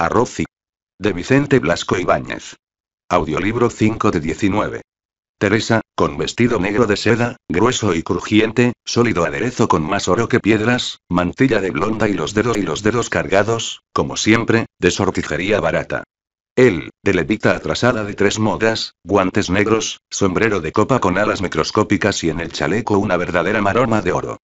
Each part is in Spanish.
Arroz y... De Vicente Blasco Ibáñez. Audiolibro 5 de 19. Teresa, con vestido negro de seda, grueso y crujiente, sólido aderezo con más oro que piedras, mantilla de blonda y los dedos y los dedos cargados, como siempre, de sortijería barata. Él, de levita atrasada de tres modas, guantes negros, sombrero de copa con alas microscópicas y en el chaleco una verdadera maroma de oro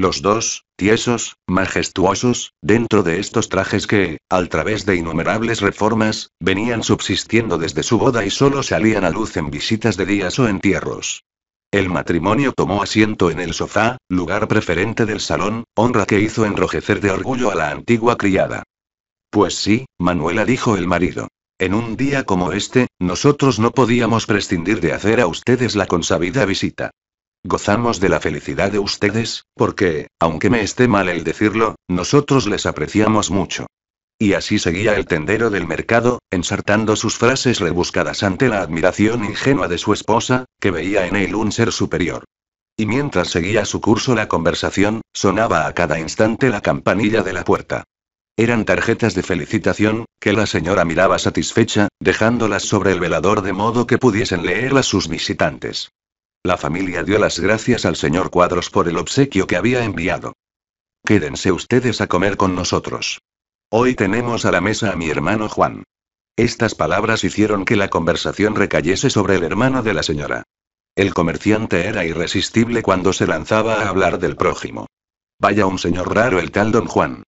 los dos, tiesos, majestuosos, dentro de estos trajes que, al través de innumerables reformas, venían subsistiendo desde su boda y solo salían a luz en visitas de días o entierros. El matrimonio tomó asiento en el sofá, lugar preferente del salón, honra que hizo enrojecer de orgullo a la antigua criada. Pues sí, Manuela dijo el marido. En un día como este, nosotros no podíamos prescindir de hacer a ustedes la consabida visita. Gozamos de la felicidad de ustedes, porque, aunque me esté mal el decirlo, nosotros les apreciamos mucho. Y así seguía el tendero del mercado, ensartando sus frases rebuscadas ante la admiración ingenua de su esposa, que veía en él un ser superior. Y mientras seguía su curso la conversación, sonaba a cada instante la campanilla de la puerta. Eran tarjetas de felicitación, que la señora miraba satisfecha, dejándolas sobre el velador de modo que pudiesen leerlas sus visitantes. La familia dio las gracias al señor Cuadros por el obsequio que había enviado. Quédense ustedes a comer con nosotros. Hoy tenemos a la mesa a mi hermano Juan. Estas palabras hicieron que la conversación recayese sobre el hermano de la señora. El comerciante era irresistible cuando se lanzaba a hablar del prójimo. Vaya un señor raro el tal don Juan.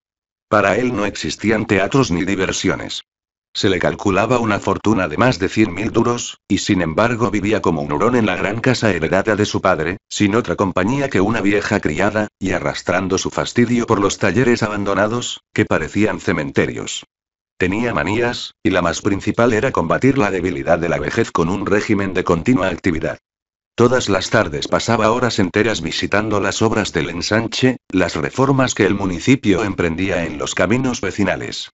Para él no existían teatros ni diversiones. Se le calculaba una fortuna de más de 100.000 duros, y sin embargo vivía como un hurón en la gran casa heredada de su padre, sin otra compañía que una vieja criada, y arrastrando su fastidio por los talleres abandonados, que parecían cementerios. Tenía manías, y la más principal era combatir la debilidad de la vejez con un régimen de continua actividad. Todas las tardes pasaba horas enteras visitando las obras del ensanche, las reformas que el municipio emprendía en los caminos vecinales.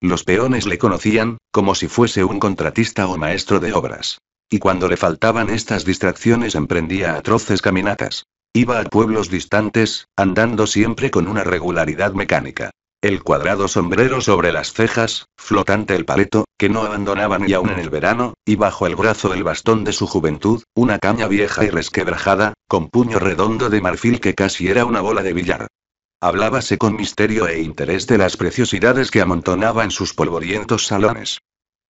Los peones le conocían, como si fuese un contratista o maestro de obras. Y cuando le faltaban estas distracciones emprendía atroces caminatas. Iba a pueblos distantes, andando siempre con una regularidad mecánica. El cuadrado sombrero sobre las cejas, flotante el paleto, que no abandonaba ni aún en el verano, y bajo el brazo el bastón de su juventud, una caña vieja y resquebrajada, con puño redondo de marfil que casi era una bola de billar. Hablábase con misterio e interés de las preciosidades que amontonaba en sus polvorientos salones.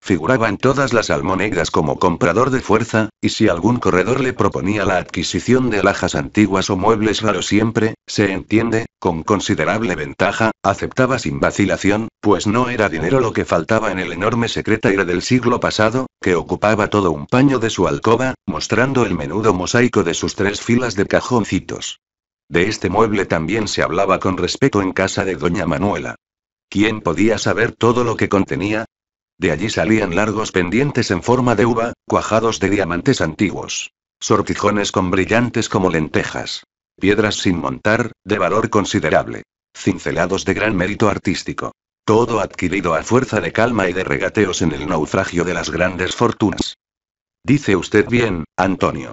Figuraba en todas las almonedas como comprador de fuerza, y si algún corredor le proponía la adquisición de alhajas antiguas o muebles raros siempre, se entiende, con considerable ventaja, aceptaba sin vacilación, pues no era dinero lo que faltaba en el enorme secretaire del siglo pasado, que ocupaba todo un paño de su alcoba, mostrando el menudo mosaico de sus tres filas de cajoncitos. De este mueble también se hablaba con respeto en casa de doña Manuela. ¿Quién podía saber todo lo que contenía? De allí salían largos pendientes en forma de uva, cuajados de diamantes antiguos. Sortijones con brillantes como lentejas. Piedras sin montar, de valor considerable. Cincelados de gran mérito artístico. Todo adquirido a fuerza de calma y de regateos en el naufragio de las grandes fortunas. Dice usted bien, Antonio.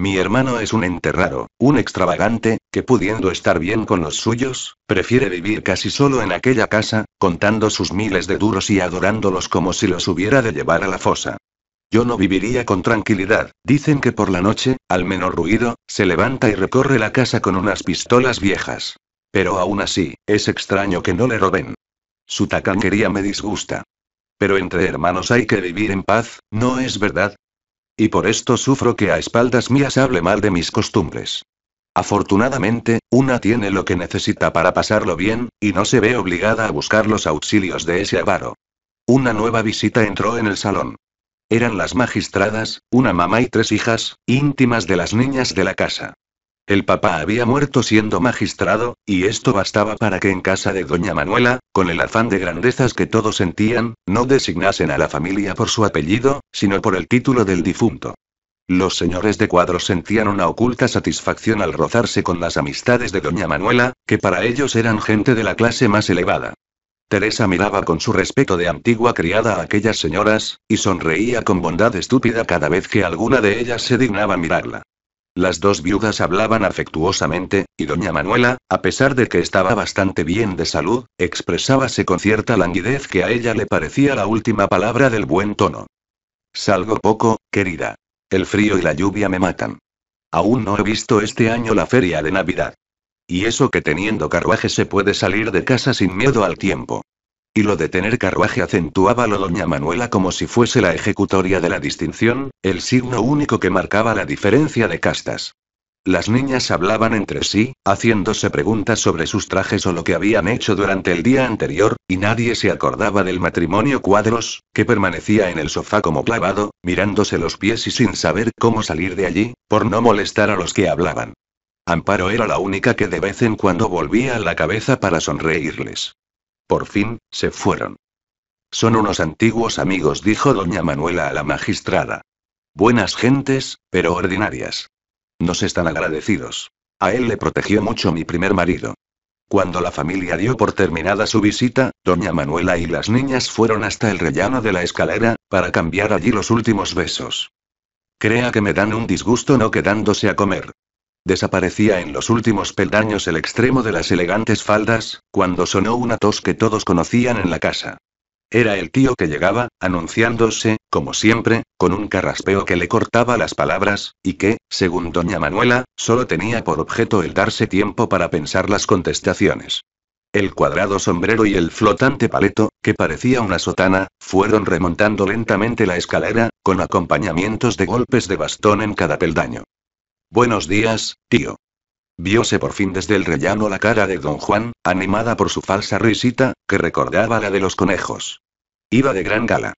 Mi hermano es un enterrado, un extravagante, que pudiendo estar bien con los suyos, prefiere vivir casi solo en aquella casa, contando sus miles de duros y adorándolos como si los hubiera de llevar a la fosa. Yo no viviría con tranquilidad. Dicen que por la noche, al menor ruido, se levanta y recorre la casa con unas pistolas viejas. Pero aún así, es extraño que no le roben. Su tacanquería me disgusta. Pero entre hermanos hay que vivir en paz, ¿no es verdad? Y por esto sufro que a espaldas mías hable mal de mis costumbres. Afortunadamente, una tiene lo que necesita para pasarlo bien, y no se ve obligada a buscar los auxilios de ese avaro. Una nueva visita entró en el salón. Eran las magistradas, una mamá y tres hijas, íntimas de las niñas de la casa. El papá había muerto siendo magistrado, y esto bastaba para que en casa de doña Manuela, con el afán de grandezas que todos sentían, no designasen a la familia por su apellido, sino por el título del difunto. Los señores de cuadro sentían una oculta satisfacción al rozarse con las amistades de doña Manuela, que para ellos eran gente de la clase más elevada. Teresa miraba con su respeto de antigua criada a aquellas señoras, y sonreía con bondad estúpida cada vez que alguna de ellas se dignaba mirarla. Las dos viudas hablaban afectuosamente, y doña Manuela, a pesar de que estaba bastante bien de salud, expresábase con cierta languidez que a ella le parecía la última palabra del buen tono. Salgo poco, querida. El frío y la lluvia me matan. Aún no he visto este año la feria de Navidad. Y eso que teniendo carruaje se puede salir de casa sin miedo al tiempo. Y lo de tener carruaje acentuaba la doña Manuela como si fuese la ejecutoria de la distinción, el signo único que marcaba la diferencia de castas. Las niñas hablaban entre sí, haciéndose preguntas sobre sus trajes o lo que habían hecho durante el día anterior, y nadie se acordaba del matrimonio Cuadros, que permanecía en el sofá como clavado, mirándose los pies y sin saber cómo salir de allí, por no molestar a los que hablaban. Amparo era la única que de vez en cuando volvía la cabeza para sonreírles. Por fin, se fueron. Son unos antiguos amigos, dijo doña Manuela a la magistrada. Buenas gentes, pero ordinarias. Nos están agradecidos. A él le protegió mucho mi primer marido. Cuando la familia dio por terminada su visita, doña Manuela y las niñas fueron hasta el rellano de la escalera, para cambiar allí los últimos besos. Crea que me dan un disgusto no quedándose a comer. Desaparecía en los últimos peldaños el extremo de las elegantes faldas, cuando sonó una tos que todos conocían en la casa. Era el tío que llegaba, anunciándose, como siempre, con un carraspeo que le cortaba las palabras, y que, según doña Manuela, solo tenía por objeto el darse tiempo para pensar las contestaciones. El cuadrado sombrero y el flotante paleto, que parecía una sotana, fueron remontando lentamente la escalera, con acompañamientos de golpes de bastón en cada peldaño. Buenos días, tío. Viose por fin desde el rellano la cara de don Juan, animada por su falsa risita, que recordaba la de los conejos. Iba de gran gala.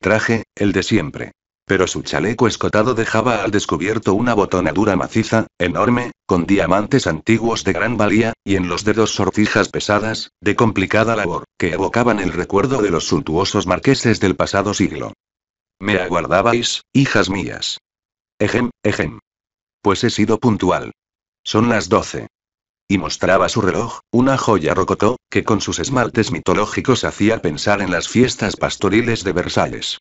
Traje, el de siempre. Pero su chaleco escotado dejaba al descubierto una botonadura maciza, enorme, con diamantes antiguos de gran valía, y en los dedos sortijas pesadas, de complicada labor, que evocaban el recuerdo de los suntuosos marqueses del pasado siglo. Me aguardabais, hijas mías. Ejem, ejem. Pues he sido puntual. Son las doce. Y mostraba su reloj, una joya rocotó, que con sus esmaltes mitológicos hacía pensar en las fiestas pastoriles de Versalles.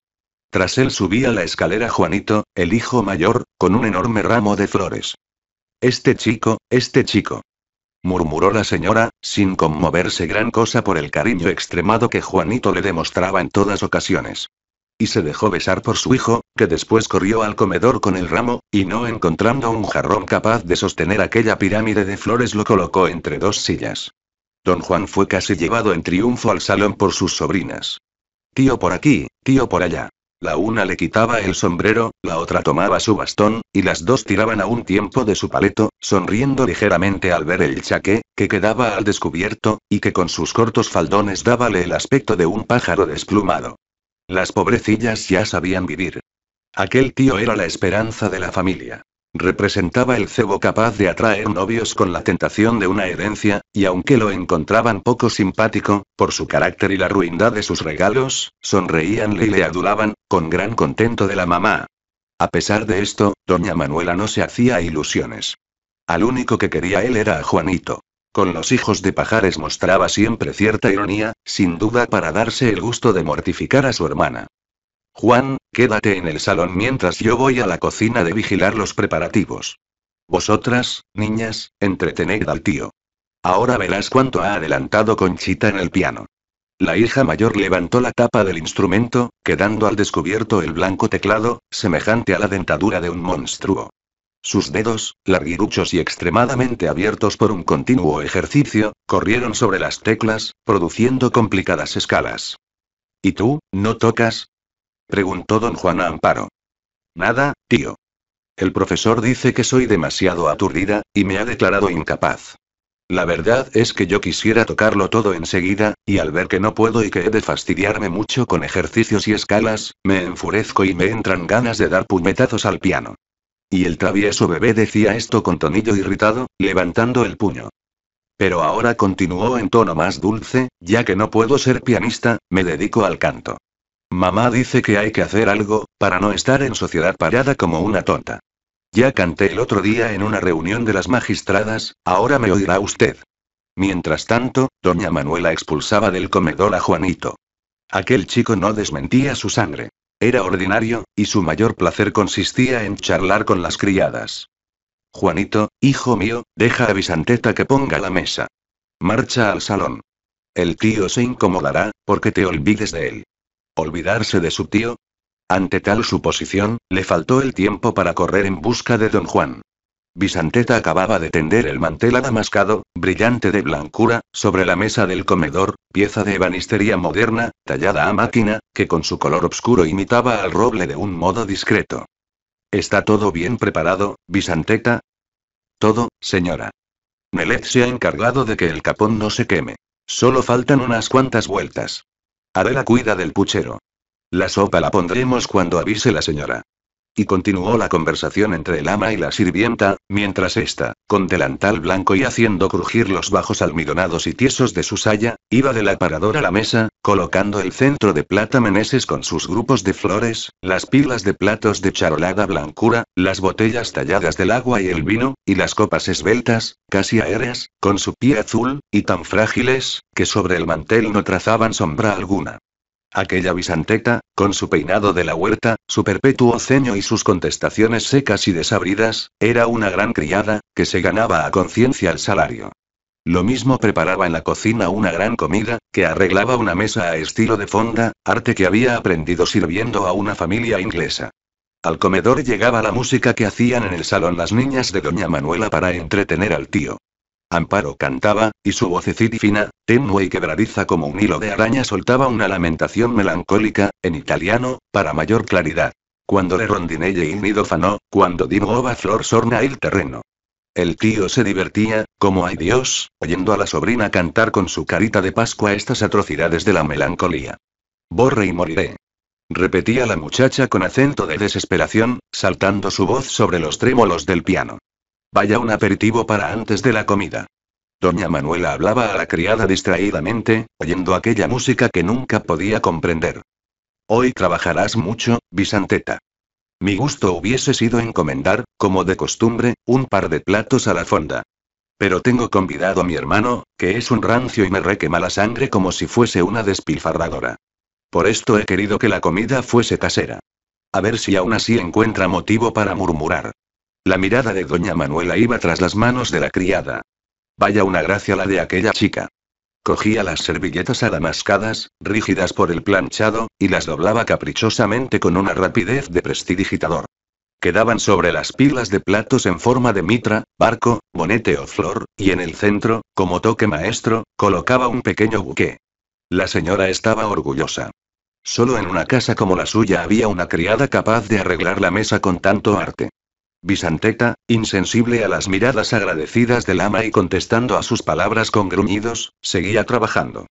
Tras él subía la escalera Juanito, el hijo mayor, con un enorme ramo de flores. Este chico, este chico. Murmuró la señora, sin conmoverse gran cosa por el cariño extremado que Juanito le demostraba en todas ocasiones y se dejó besar por su hijo, que después corrió al comedor con el ramo, y no encontrando un jarrón capaz de sostener aquella pirámide de flores lo colocó entre dos sillas. Don Juan fue casi llevado en triunfo al salón por sus sobrinas. Tío por aquí, tío por allá. La una le quitaba el sombrero, la otra tomaba su bastón, y las dos tiraban a un tiempo de su paleto, sonriendo ligeramente al ver el chaqué, que quedaba al descubierto, y que con sus cortos faldones dábale el aspecto de un pájaro desplumado. Las pobrecillas ya sabían vivir. Aquel tío era la esperanza de la familia. Representaba el cebo capaz de atraer novios con la tentación de una herencia, y aunque lo encontraban poco simpático, por su carácter y la ruindad de sus regalos, sonreíanle y le adulaban, con gran contento de la mamá. A pesar de esto, doña Manuela no se hacía ilusiones. Al único que quería él era a Juanito. Con los hijos de pajares mostraba siempre cierta ironía, sin duda para darse el gusto de mortificar a su hermana. Juan, quédate en el salón mientras yo voy a la cocina de vigilar los preparativos. Vosotras, niñas, entretened al tío. Ahora verás cuánto ha adelantado Conchita en el piano. La hija mayor levantó la tapa del instrumento, quedando al descubierto el blanco teclado, semejante a la dentadura de un monstruo. Sus dedos, larguiruchos y extremadamente abiertos por un continuo ejercicio, corrieron sobre las teclas, produciendo complicadas escalas. ¿Y tú, no tocas? preguntó don Juan Amparo. Nada, tío. El profesor dice que soy demasiado aturdida, y me ha declarado incapaz. La verdad es que yo quisiera tocarlo todo enseguida, y al ver que no puedo y que he de fastidiarme mucho con ejercicios y escalas, me enfurezco y me entran ganas de dar puñetazos al piano. Y el travieso bebé decía esto con tonillo irritado, levantando el puño. Pero ahora continuó en tono más dulce, ya que no puedo ser pianista, me dedico al canto. Mamá dice que hay que hacer algo, para no estar en sociedad parada como una tonta. Ya canté el otro día en una reunión de las magistradas, ahora me oirá usted. Mientras tanto, doña Manuela expulsaba del comedor a Juanito. Aquel chico no desmentía su sangre. Era ordinario, y su mayor placer consistía en charlar con las criadas. Juanito, hijo mío, deja a Bisanteta que ponga la mesa. Marcha al salón. El tío se incomodará, porque te olvides de él. ¿Olvidarse de su tío? Ante tal suposición, le faltó el tiempo para correr en busca de don Juan. Bisanteta acababa de tender el mantel adamascado, brillante de blancura, sobre la mesa del comedor, pieza de ebanistería moderna, tallada a máquina, que con su color oscuro imitaba al roble de un modo discreto. ¿Está todo bien preparado, Bisanteta? Todo, señora. Melet se ha encargado de que el capón no se queme. Solo faltan unas cuantas vueltas. Adela cuida del puchero. La sopa la pondremos cuando avise la señora. Y continuó la conversación entre el ama y la sirvienta, mientras ésta, con delantal blanco y haciendo crujir los bajos almidonados y tiesos de su saya, iba del aparador a la mesa, colocando el centro de plata meneses con sus grupos de flores, las pilas de platos de charolada blancura, las botellas talladas del agua y el vino, y las copas esbeltas, casi aéreas, con su pie azul, y tan frágiles, que sobre el mantel no trazaban sombra alguna. Aquella bisanteta, con su peinado de la huerta, su perpetuo ceño y sus contestaciones secas y desabridas, era una gran criada, que se ganaba a conciencia el salario. Lo mismo preparaba en la cocina una gran comida, que arreglaba una mesa a estilo de fonda, arte que había aprendido sirviendo a una familia inglesa. Al comedor llegaba la música que hacían en el salón las niñas de doña Manuela para entretener al tío. Amparo cantaba, y su vocecita fina, tenue y quebradiza como un hilo de araña soltaba una lamentación melancólica, en italiano, para mayor claridad. Cuando le rondinelle y nido fanó, cuando dimgova flor sorna el terreno. El tío se divertía, como hay Dios, oyendo a la sobrina cantar con su carita de Pascua estas atrocidades de la melancolía. Borre y moriré. Repetía la muchacha con acento de desesperación, saltando su voz sobre los trémolos del piano. Vaya un aperitivo para antes de la comida. Doña Manuela hablaba a la criada distraídamente, oyendo aquella música que nunca podía comprender. Hoy trabajarás mucho, Bisanteta. Mi gusto hubiese sido encomendar, como de costumbre, un par de platos a la fonda. Pero tengo convidado a mi hermano, que es un rancio y me requema la sangre como si fuese una despilfarradora. Por esto he querido que la comida fuese casera. A ver si aún así encuentra motivo para murmurar. La mirada de doña Manuela iba tras las manos de la criada. Vaya una gracia la de aquella chica. Cogía las servilletas adamascadas, rígidas por el planchado, y las doblaba caprichosamente con una rapidez de prestidigitador. Quedaban sobre las pilas de platos en forma de mitra, barco, bonete o flor, y en el centro, como toque maestro, colocaba un pequeño buque. La señora estaba orgullosa. Solo en una casa como la suya había una criada capaz de arreglar la mesa con tanto arte. Bisanteta, insensible a las miradas agradecidas del ama y contestando a sus palabras con gruñidos, seguía trabajando.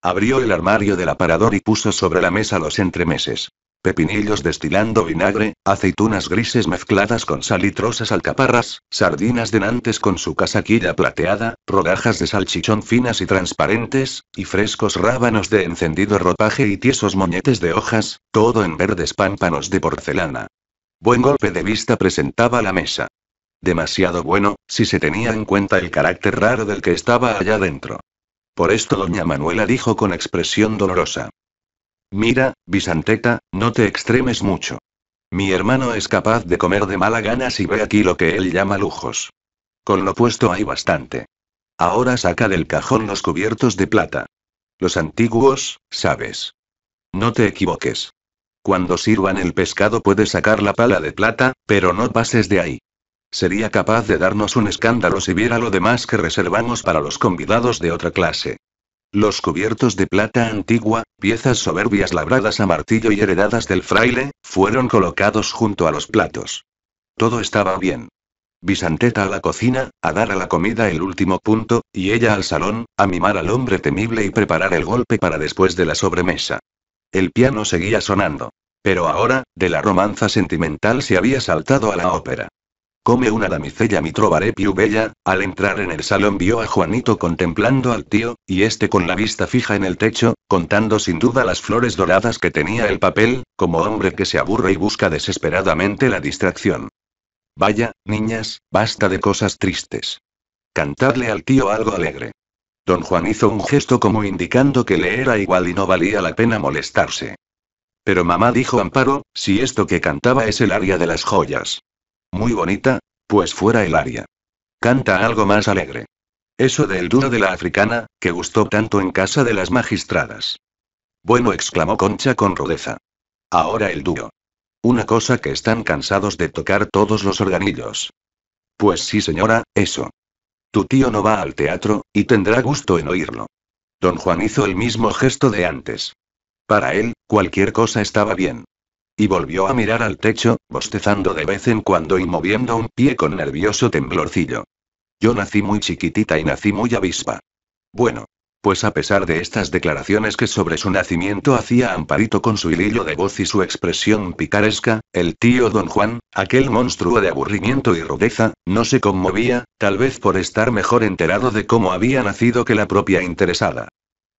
Abrió el armario del aparador y puso sobre la mesa los entremeses. Pepinillos destilando vinagre, aceitunas grises mezcladas con salitrosas alcaparras, sardinas de nantes con su casaquilla plateada, rodajas de salchichón finas y transparentes, y frescos rábanos de encendido ropaje y tiesos moñetes de hojas, todo en verdes pámpanos de porcelana. Buen golpe de vista presentaba la mesa. Demasiado bueno, si se tenía en cuenta el carácter raro del que estaba allá dentro. Por esto doña Manuela dijo con expresión dolorosa. Mira, Bisanteta, no te extremes mucho. Mi hermano es capaz de comer de mala gana si ve aquí lo que él llama lujos. Con lo puesto hay bastante. Ahora saca del cajón los cubiertos de plata. Los antiguos, sabes. No te equivoques. Cuando sirvan el pescado puedes sacar la pala de plata, pero no pases de ahí. Sería capaz de darnos un escándalo si viera lo demás que reservamos para los convidados de otra clase. Los cubiertos de plata antigua, piezas soberbias labradas a martillo y heredadas del fraile, fueron colocados junto a los platos. Todo estaba bien. Bisanteta a la cocina, a dar a la comida el último punto, y ella al salón, a mimar al hombre temible y preparar el golpe para después de la sobremesa. El piano seguía sonando. Pero ahora, de la romanza sentimental se había saltado a la ópera. Come una damisella mi trovaré più bella, al entrar en el salón vio a Juanito contemplando al tío, y este con la vista fija en el techo, contando sin duda las flores doradas que tenía el papel, como hombre que se aburre y busca desesperadamente la distracción. Vaya, niñas, basta de cosas tristes. Cantadle al tío algo alegre. Don Juan hizo un gesto como indicando que le era igual y no valía la pena molestarse. Pero mamá dijo Amparo, si esto que cantaba es el aria de las joyas. Muy bonita, pues fuera el aria. Canta algo más alegre. Eso del duro de la africana, que gustó tanto en casa de las magistradas. Bueno, exclamó Concha con rudeza. Ahora el duro. Una cosa que están cansados de tocar todos los organillos. Pues sí, señora, eso. Tu tío no va al teatro, y tendrá gusto en oírlo. Don Juan hizo el mismo gesto de antes. Para él, cualquier cosa estaba bien. Y volvió a mirar al techo, bostezando de vez en cuando y moviendo un pie con nervioso temblorcillo. Yo nací muy chiquitita y nací muy avispa. Bueno, pues a pesar de estas declaraciones que sobre su nacimiento hacía Amparito con su hilillo de voz y su expresión picaresca, el tío don Juan, aquel monstruo de aburrimiento y rudeza, no se conmovía, tal vez por estar mejor enterado de cómo había nacido que la propia interesada.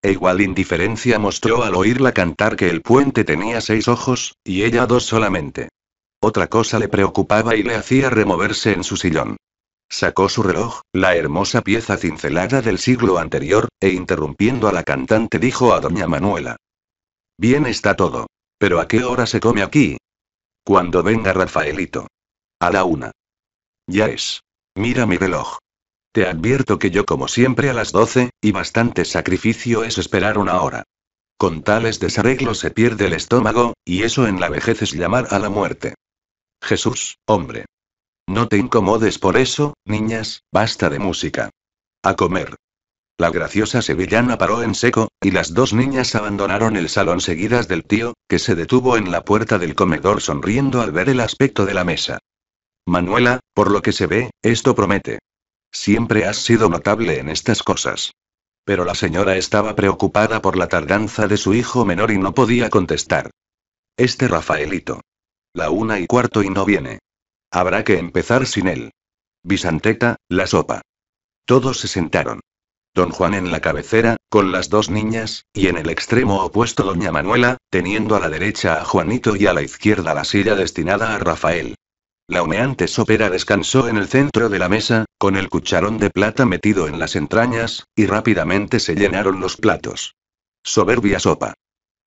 E igual indiferencia mostró al oírla cantar que el puente tenía seis ojos, y ella dos solamente. Otra cosa le preocupaba y le hacía removerse en su sillón. Sacó su reloj, la hermosa pieza cincelada del siglo anterior, e interrumpiendo a la cantante dijo a doña Manuela. Bien está todo. Pero ¿a qué hora se come aquí? Cuando venga Rafaelito. A la una. Ya es. Mira mi reloj. Te advierto que yo como siempre a las doce, y bastante sacrificio es esperar una hora. Con tales desarreglos se pierde el estómago, y eso en la vejez es llamar a la muerte. Jesús, hombre. No te incomodes por eso, niñas, basta de música. A comer. La graciosa sevillana paró en seco, y las dos niñas abandonaron el salón seguidas del tío, que se detuvo en la puerta del comedor sonriendo al ver el aspecto de la mesa. Manuela, por lo que se ve, esto promete. Siempre has sido notable en estas cosas. Pero la señora estaba preocupada por la tardanza de su hijo menor y no podía contestar. Este Rafaelito. La una y cuarto y no viene. Habrá que empezar sin él. Bisanteta, la sopa. Todos se sentaron. Don Juan en la cabecera, con las dos niñas, y en el extremo opuesto doña Manuela, teniendo a la derecha a Juanito y a la izquierda la silla destinada a Rafael. La humeante sopera descansó en el centro de la mesa, con el cucharón de plata metido en las entrañas, y rápidamente se llenaron los platos. Soberbia sopa.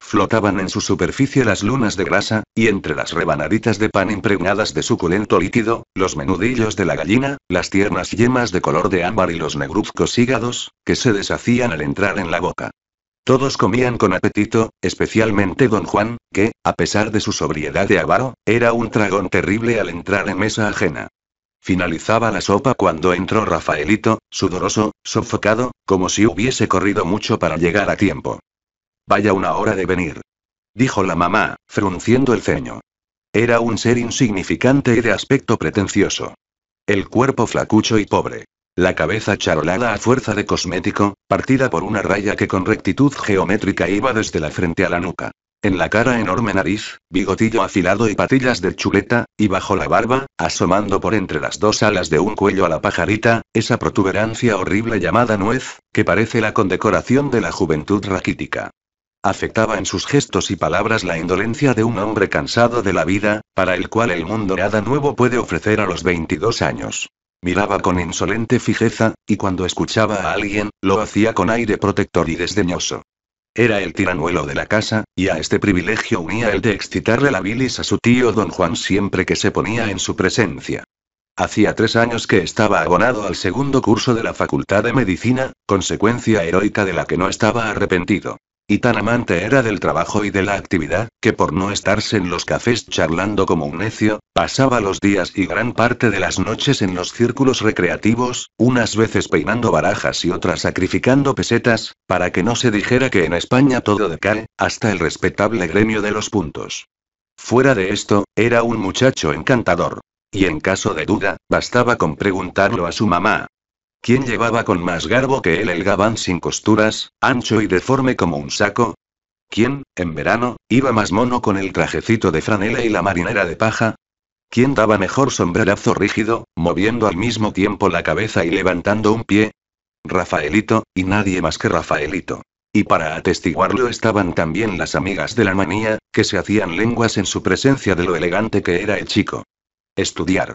Flotaban en su superficie las lunas de grasa, y entre las rebanaditas de pan impregnadas de suculento líquido, los menudillos de la gallina, las tiernas yemas de color de ámbar y los negruzcos hígados, que se deshacían al entrar en la boca. Todos comían con apetito, especialmente don Juan, que, a pesar de su sobriedad de avaro, era un tragón terrible al entrar en mesa ajena. Finalizaba la sopa cuando entró Rafaelito, sudoroso, sofocado, como si hubiese corrido mucho para llegar a tiempo. Vaya una hora de venir. Dijo la mamá, frunciendo el ceño. Era un ser insignificante y de aspecto pretencioso. El cuerpo flacucho y pobre. La cabeza charolada a fuerza de cosmético, partida por una raya que con rectitud geométrica iba desde la frente a la nuca. En la cara enorme nariz, bigotillo afilado y patillas de chuleta, y bajo la barba, asomando por entre las dos alas de un cuello a la pajarita, esa protuberancia horrible llamada nuez, que parece la condecoración de la juventud raquítica afectaba en sus gestos y palabras la indolencia de un hombre cansado de la vida, para el cual el mundo nada nuevo puede ofrecer a los 22 años. Miraba con insolente fijeza, y cuando escuchaba a alguien, lo hacía con aire protector y desdeñoso. Era el tiranuelo de la casa, y a este privilegio unía el de excitarle la bilis a su tío don Juan siempre que se ponía en su presencia. Hacía tres años que estaba abonado al segundo curso de la Facultad de Medicina, consecuencia heroica de la que no estaba arrepentido. Y tan amante era del trabajo y de la actividad, que por no estarse en los cafés charlando como un necio, pasaba los días y gran parte de las noches en los círculos recreativos, unas veces peinando barajas y otras sacrificando pesetas, para que no se dijera que en España todo decae, hasta el respetable gremio de los puntos. Fuera de esto, era un muchacho encantador. Y en caso de duda, bastaba con preguntarlo a su mamá, ¿Quién llevaba con más garbo que él el gabán sin costuras, ancho y deforme como un saco? ¿Quién, en verano, iba más mono con el trajecito de franela y la marinera de paja? ¿Quién daba mejor sombrerazo rígido, moviendo al mismo tiempo la cabeza y levantando un pie? Rafaelito, y nadie más que Rafaelito. Y para atestiguarlo estaban también las amigas de la manía, que se hacían lenguas en su presencia de lo elegante que era el chico. Estudiar.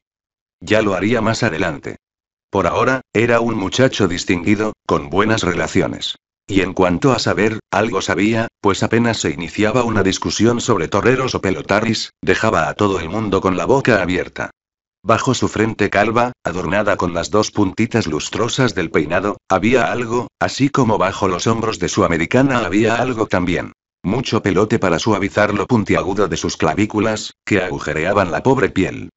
Ya lo haría más adelante. Por ahora, era un muchacho distinguido, con buenas relaciones. Y en cuanto a saber, algo sabía, pues apenas se iniciaba una discusión sobre torreros o pelotaris, dejaba a todo el mundo con la boca abierta. Bajo su frente calva, adornada con las dos puntitas lustrosas del peinado, había algo, así como bajo los hombros de su americana había algo también. Mucho pelote para suavizar lo puntiagudo de sus clavículas, que agujereaban la pobre piel.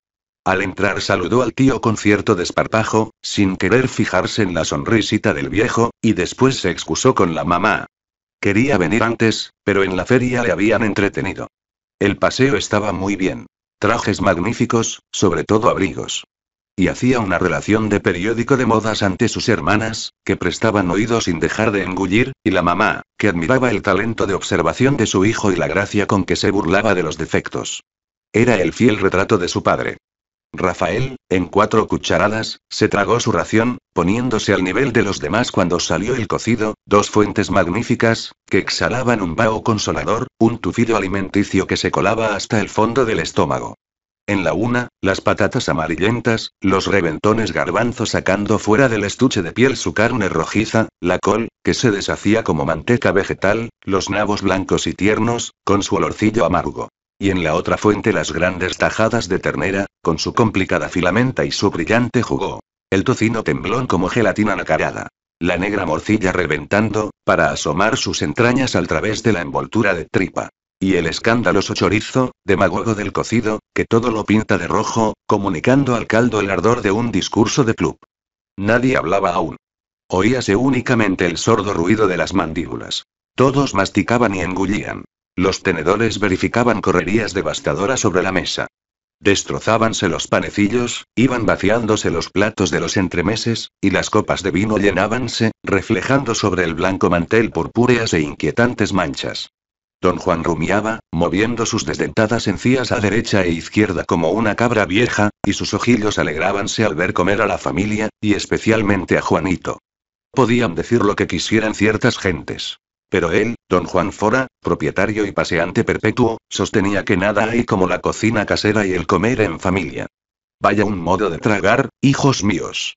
Al entrar saludó al tío con cierto desparpajo, sin querer fijarse en la sonrisita del viejo, y después se excusó con la mamá. Quería venir antes, pero en la feria le habían entretenido. El paseo estaba muy bien. Trajes magníficos, sobre todo abrigos. Y hacía una relación de periódico de modas ante sus hermanas, que prestaban oídos sin dejar de engullir, y la mamá, que admiraba el talento de observación de su hijo y la gracia con que se burlaba de los defectos. Era el fiel retrato de su padre. Rafael, en cuatro cucharadas, se tragó su ración, poniéndose al nivel de los demás cuando salió el cocido, dos fuentes magníficas, que exhalaban un vaho consolador, un tufido alimenticio que se colaba hasta el fondo del estómago. En la una, las patatas amarillentas, los reventones garbanzos sacando fuera del estuche de piel su carne rojiza, la col, que se deshacía como manteca vegetal, los nabos blancos y tiernos, con su olorcillo amargo y en la otra fuente las grandes tajadas de ternera, con su complicada filamenta y su brillante jugo. El tocino temblón como gelatina nacarada. La negra morcilla reventando, para asomar sus entrañas al través de la envoltura de tripa. Y el escandaloso chorizo, demagogo del cocido, que todo lo pinta de rojo, comunicando al caldo el ardor de un discurso de club. Nadie hablaba aún. Oíase únicamente el sordo ruido de las mandíbulas. Todos masticaban y engullían. Los tenedores verificaban correrías devastadoras sobre la mesa. Destrozábanse los panecillos, iban vaciándose los platos de los entremeses, y las copas de vino llenábanse, reflejando sobre el blanco mantel purpúreas e inquietantes manchas. Don Juan rumiaba, moviendo sus desdentadas encías a derecha e izquierda como una cabra vieja, y sus ojillos alegrábanse al ver comer a la familia, y especialmente a Juanito. Podían decir lo que quisieran ciertas gentes. Pero él, don Juan Fora, propietario y paseante perpetuo, sostenía que nada hay como la cocina casera y el comer en familia. Vaya un modo de tragar, hijos míos.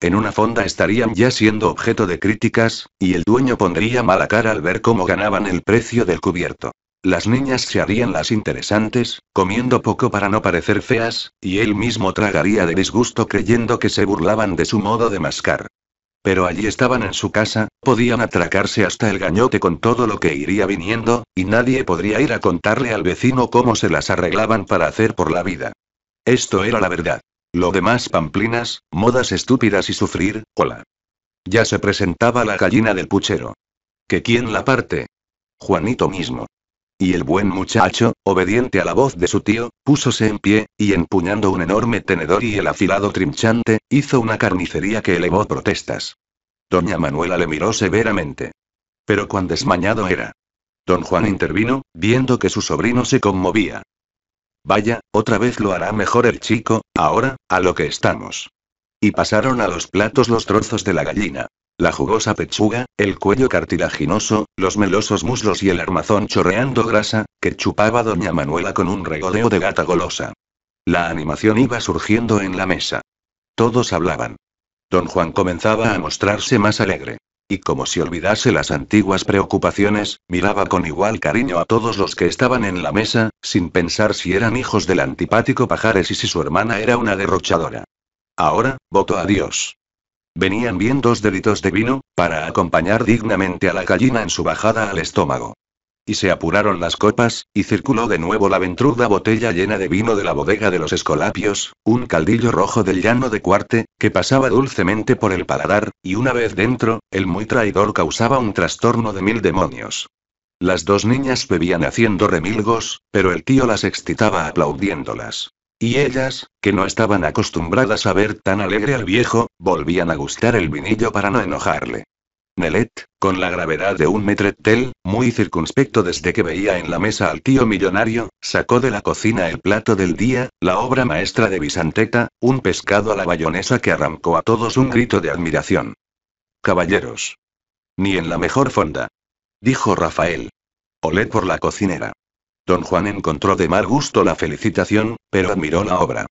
En una fonda estarían ya siendo objeto de críticas, y el dueño pondría mala cara al ver cómo ganaban el precio del cubierto. Las niñas se harían las interesantes, comiendo poco para no parecer feas, y él mismo tragaría de disgusto creyendo que se burlaban de su modo de mascar. Pero allí estaban en su casa, podían atracarse hasta el gañote con todo lo que iría viniendo, y nadie podría ir a contarle al vecino cómo se las arreglaban para hacer por la vida. Esto era la verdad. Lo demás pamplinas, modas estúpidas y sufrir, hola. Ya se presentaba la gallina del puchero. ¿Que quién la parte? Juanito mismo. Y el buen muchacho, obediente a la voz de su tío, púsose en pie, y empuñando un enorme tenedor y el afilado trinchante, hizo una carnicería que elevó protestas. Doña Manuela le miró severamente. Pero cuán desmañado era. Don Juan intervino, viendo que su sobrino se conmovía. Vaya, otra vez lo hará mejor el chico, ahora, a lo que estamos. Y pasaron a los platos los trozos de la gallina la jugosa pechuga, el cuello cartilaginoso, los melosos muslos y el armazón chorreando grasa, que chupaba doña Manuela con un regodeo de gata golosa. La animación iba surgiendo en la mesa. Todos hablaban. Don Juan comenzaba a mostrarse más alegre. Y como si olvidase las antiguas preocupaciones, miraba con igual cariño a todos los que estaban en la mesa, sin pensar si eran hijos del antipático Pajares y si su hermana era una derrochadora. Ahora, voto a Dios. Venían bien dos deditos de vino, para acompañar dignamente a la gallina en su bajada al estómago. Y se apuraron las copas, y circuló de nuevo la ventruda botella llena de vino de la bodega de los Escolapios, un caldillo rojo del llano de Cuarte, que pasaba dulcemente por el paladar, y una vez dentro, el muy traidor causaba un trastorno de mil demonios. Las dos niñas bebían haciendo remilgos, pero el tío las excitaba aplaudiéndolas. Y ellas, que no estaban acostumbradas a ver tan alegre al viejo, volvían a gustar el vinillo para no enojarle. Nelet, con la gravedad de un metretel, muy circunspecto desde que veía en la mesa al tío millonario, sacó de la cocina el plato del día, la obra maestra de Bisanteta, un pescado a la bayonesa que arrancó a todos un grito de admiración. Caballeros. Ni en la mejor fonda. Dijo Rafael. Olé por la cocinera. Don Juan encontró de mal gusto la felicitación, pero admiró la obra.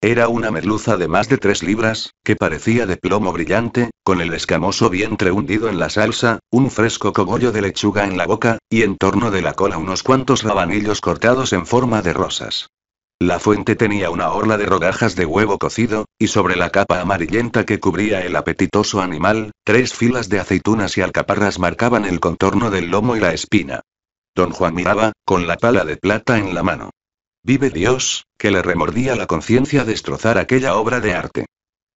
Era una merluza de más de tres libras, que parecía de plomo brillante, con el escamoso vientre hundido en la salsa, un fresco cogollo de lechuga en la boca, y en torno de la cola unos cuantos rabanillos cortados en forma de rosas. La fuente tenía una orla de rodajas de huevo cocido, y sobre la capa amarillenta que cubría el apetitoso animal, tres filas de aceitunas y alcaparras marcaban el contorno del lomo y la espina. Don Juan miraba, con la pala de plata en la mano. Vive Dios, que le remordía la conciencia destrozar aquella obra de arte.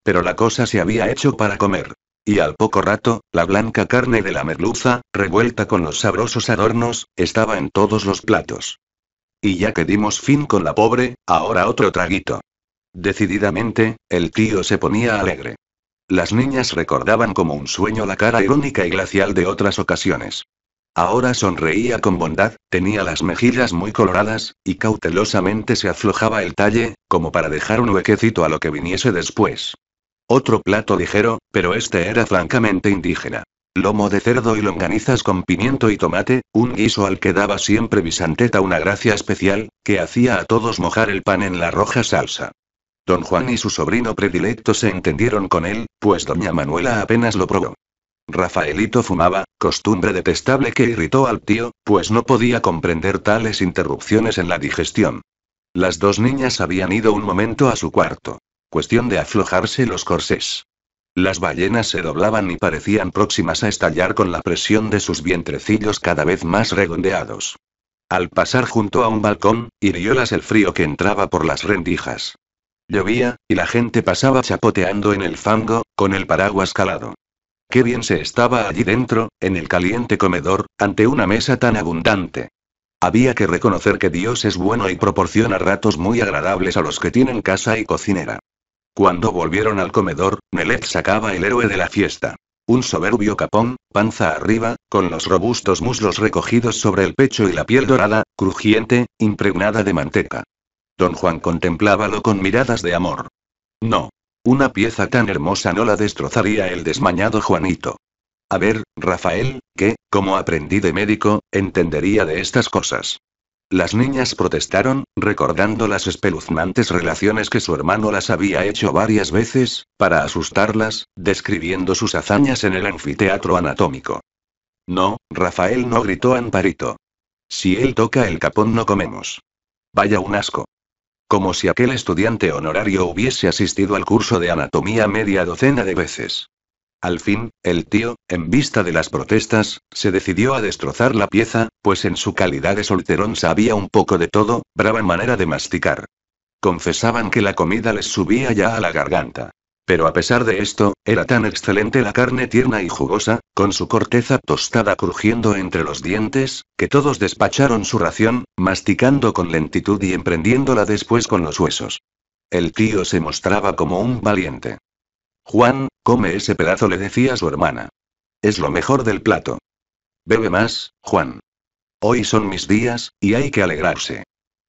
Pero la cosa se había hecho para comer. Y al poco rato, la blanca carne de la merluza, revuelta con los sabrosos adornos, estaba en todos los platos. Y ya que dimos fin con la pobre, ahora otro traguito. Decididamente, el tío se ponía alegre. Las niñas recordaban como un sueño la cara irónica y glacial de otras ocasiones. Ahora sonreía con bondad, tenía las mejillas muy coloradas, y cautelosamente se aflojaba el talle, como para dejar un huequecito a lo que viniese después. Otro plato ligero, pero este era francamente indígena. Lomo de cerdo y longanizas con pimiento y tomate, un guiso al que daba siempre bisanteta una gracia especial, que hacía a todos mojar el pan en la roja salsa. Don Juan y su sobrino predilecto se entendieron con él, pues doña Manuela apenas lo probó. Rafaelito fumaba, costumbre detestable que irritó al tío, pues no podía comprender tales interrupciones en la digestión. Las dos niñas habían ido un momento a su cuarto. Cuestión de aflojarse los corsés. Las ballenas se doblaban y parecían próximas a estallar con la presión de sus vientrecillos cada vez más redondeados. Al pasar junto a un balcón, hiriólas el frío que entraba por las rendijas. Llovía, y la gente pasaba chapoteando en el fango, con el paraguas calado. Qué bien se estaba allí dentro, en el caliente comedor, ante una mesa tan abundante. Había que reconocer que Dios es bueno y proporciona ratos muy agradables a los que tienen casa y cocinera. Cuando volvieron al comedor, Nelet sacaba el héroe de la fiesta. Un soberbio capón, panza arriba, con los robustos muslos recogidos sobre el pecho y la piel dorada, crujiente, impregnada de manteca. Don Juan contemplábalo con miradas de amor. No, una pieza tan hermosa no la destrozaría el desmañado Juanito. A ver, Rafael, que, como aprendí de médico, entendería de estas cosas. Las niñas protestaron, recordando las espeluznantes relaciones que su hermano las había hecho varias veces, para asustarlas, describiendo sus hazañas en el anfiteatro anatómico. No, Rafael no gritó Amparito. Si él toca el capón no comemos. Vaya un asco. Como si aquel estudiante honorario hubiese asistido al curso de anatomía media docena de veces. Al fin, el tío, en vista de las protestas, se decidió a destrozar la pieza, pues en su calidad de solterón sabía un poco de todo, brava manera de masticar. Confesaban que la comida les subía ya a la garganta. Pero a pesar de esto, era tan excelente la carne tierna y jugosa, con su corteza tostada crujiendo entre los dientes, que todos despacharon su ración, masticando con lentitud y emprendiéndola después con los huesos. El tío se mostraba como un valiente. Juan, come ese pedazo, le decía su hermana. Es lo mejor del plato. Bebe más, Juan. Hoy son mis días, y hay que alegrarse.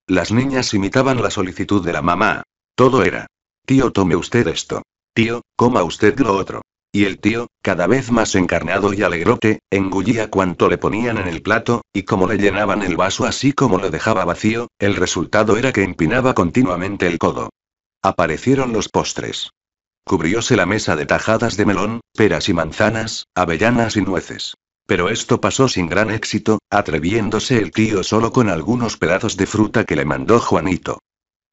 Las niñas imitaban la solicitud de la mamá. Todo era. Tío, tome usted esto. Tío, coma usted lo otro. Y el tío, cada vez más encarnado y alegrote, engullía cuanto le ponían en el plato, y como le llenaban el vaso así como lo dejaba vacío, el resultado era que empinaba continuamente el codo. Aparecieron los postres. Cubrióse la mesa de tajadas de melón, peras y manzanas, avellanas y nueces. Pero esto pasó sin gran éxito, atreviéndose el tío solo con algunos pedazos de fruta que le mandó Juanito.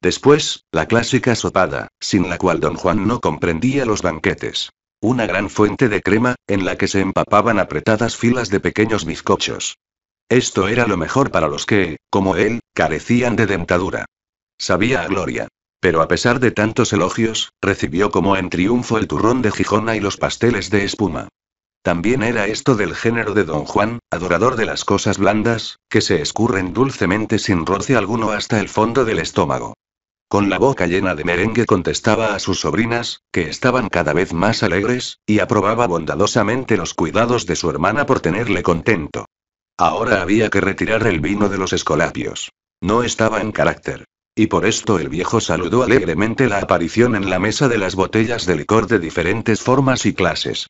Después, la clásica sopada, sin la cual don Juan no comprendía los banquetes. Una gran fuente de crema, en la que se empapaban apretadas filas de pequeños bizcochos. Esto era lo mejor para los que, como él, carecían de dentadura. Sabía a gloria. Pero a pesar de tantos elogios, recibió como en triunfo el turrón de Gijona y los pasteles de espuma. También era esto del género de don Juan, adorador de las cosas blandas, que se escurren dulcemente sin roce alguno hasta el fondo del estómago. Con la boca llena de merengue contestaba a sus sobrinas, que estaban cada vez más alegres, y aprobaba bondadosamente los cuidados de su hermana por tenerle contento. Ahora había que retirar el vino de los escolapios. No estaba en carácter. Y por esto el viejo saludó alegremente la aparición en la mesa de las botellas de licor de diferentes formas y clases.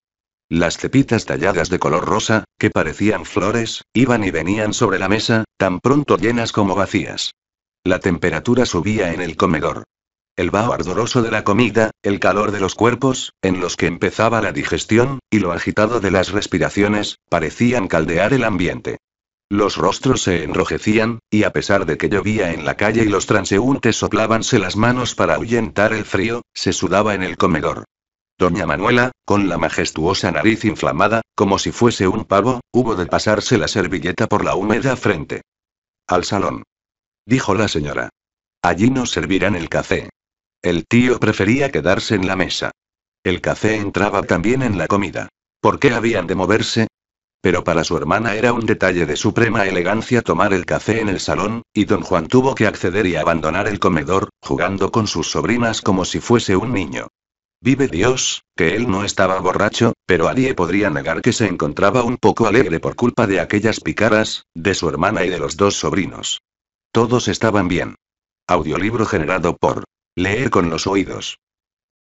Las cepitas talladas de color rosa, que parecían flores, iban y venían sobre la mesa, tan pronto llenas como vacías. La temperatura subía en el comedor. El vaho ardoroso de la comida, el calor de los cuerpos, en los que empezaba la digestión, y lo agitado de las respiraciones, parecían caldear el ambiente. Los rostros se enrojecían, y a pesar de que llovía en la calle y los transeúntes soplábanse las manos para ahuyentar el frío, se sudaba en el comedor. Doña Manuela, con la majestuosa nariz inflamada, como si fuese un pavo, hubo de pasarse la servilleta por la húmeda frente. Al salón dijo la señora. Allí nos servirán el café. El tío prefería quedarse en la mesa. El café entraba también en la comida. ¿Por qué habían de moverse? Pero para su hermana era un detalle de suprema elegancia tomar el café en el salón, y don Juan tuvo que acceder y abandonar el comedor, jugando con sus sobrinas como si fuese un niño. Vive Dios, que él no estaba borracho, pero nadie podría negar que se encontraba un poco alegre por culpa de aquellas picaras, de su hermana y de los dos sobrinos. Todos estaban bien. Audiolibro generado por Leer con los oídos.